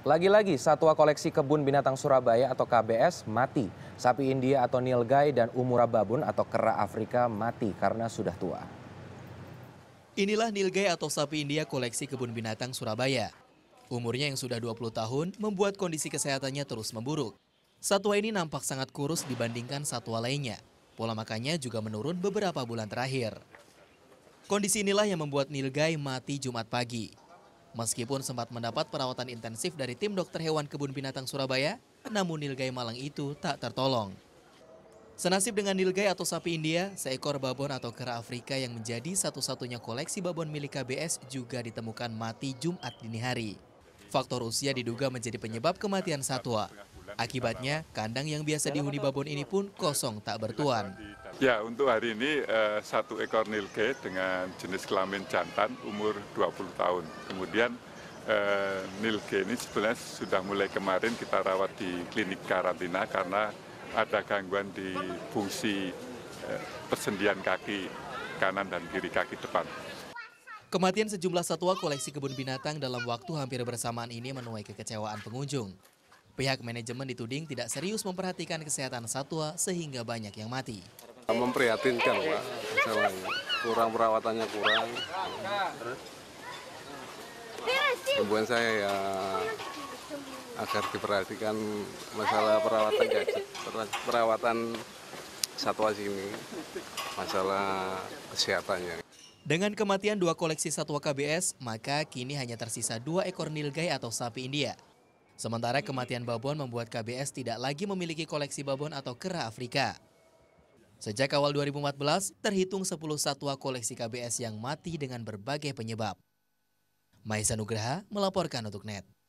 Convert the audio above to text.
Lagi-lagi, satwa koleksi Kebun Binatang Surabaya atau KBS mati. Sapi India atau nilgai dan umura babun atau kera Afrika mati karena sudah tua. Inilah nilgai atau sapi India koleksi Kebun Binatang Surabaya. Umurnya yang sudah 20 tahun membuat kondisi kesehatannya terus memburuk. Satwa ini nampak sangat kurus dibandingkan satwa lainnya. Pola makannya juga menurun beberapa bulan terakhir. Kondisi inilah yang membuat nilgai mati Jumat pagi. Meskipun sempat mendapat perawatan intensif dari tim dokter hewan kebun binatang Surabaya, namun nilgai malang itu tak tertolong. Senasib dengan nilgai atau sapi India, seekor babon atau kera Afrika yang menjadi satu-satunya koleksi babon milik KBS juga ditemukan mati Jumat dini hari. Faktor usia diduga menjadi penyebab kematian satwa. Akibatnya, kandang yang biasa dihuni babon ini pun kosong tak bertuan. Ya, untuk hari ini uh, satu ekor nilke dengan jenis kelamin jantan umur 20 tahun. Kemudian uh, nilke ini sebenarnya sudah mulai kemarin kita rawat di klinik karantina karena ada gangguan di fungsi uh, persendian kaki kanan dan kiri kaki depan. Kematian sejumlah satwa koleksi kebun binatang dalam waktu hampir bersamaan ini menuai kekecewaan pengunjung. Pihak manajemen dituding tidak serius memperhatikan kesehatan satwa sehingga banyak yang mati. Memprihatinkan, Pak. Kurang perawatannya kurang. Himbuan saya ya agar diperhatikan masalah perawatan gadget, perawatan satwa sini, masalah kesehatannya. Dengan kematian dua koleksi satwa KBS, maka kini hanya tersisa dua ekor nilgai atau sapi India. Sementara kematian babon membuat KBS tidak lagi memiliki koleksi babon atau kera Afrika. Sejak awal 2014, terhitung 10 satwa koleksi KBS yang mati dengan berbagai penyebab. Maisa Nugraha melaporkan untuk NET.